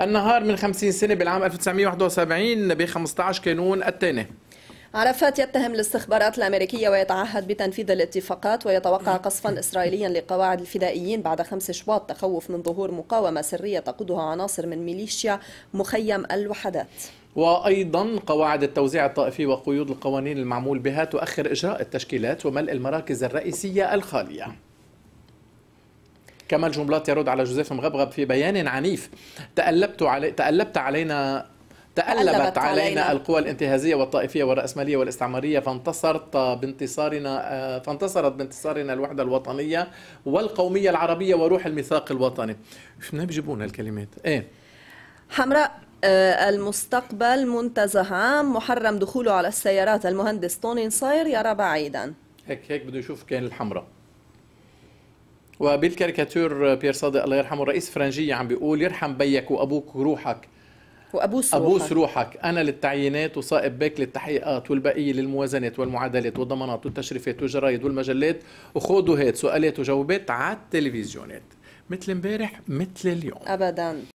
النهار من 50 سنة بالعام 1971 ب 15 كانون الثاني عرفات يتهم الاستخبارات الأمريكية ويتعهد بتنفيذ الاتفاقات ويتوقع قصفا إسرائيليا لقواعد الفدائيين بعد 5 شباط تخوف من ظهور مقاومة سرية تقودها عناصر من ميليشيا مخيم الوحدات وأيضا قواعد التوزيع الطائفي وقيود القوانين المعمول بها تؤخر إجراء التشكيلات وملء المراكز الرئيسية الخالية كمال جنبلاط يرد على جوزيف مغبغب في بيان عنيف تألبت علي تألبت علينا تألبت علينا القوى الانتهازية والطائفية والرأسمالية والاستعمارية فانتصرت بانتصارنا آه، فانتصرت بانتصارنا الوحدة الوطنية والقومية العربية وروح الميثاق الوطني. منين بيجيبونا الكلمات؟ ايه حمراء آه، المستقبل منتزه عام محرم دخوله على السيارات المهندس طوني نصير يرى بعيدا هيك هيك بده يشوف كان الحمراء وبالكاريكاتور بيير صادق الله يرحمه الرئيس فرنجية عم بيقول يرحم بيك وأبوك وروحك وأبوس روحك أبوس روحك أنا للتعيينات وصائب بك للتحقيقات والبقية للموازنات والمعادلات والضمانات والتشريفات والجرايد والمجلات وخذوا هيك سؤالات وجوابات على التلفزيونات مثل امبارح مثل اليوم أبدا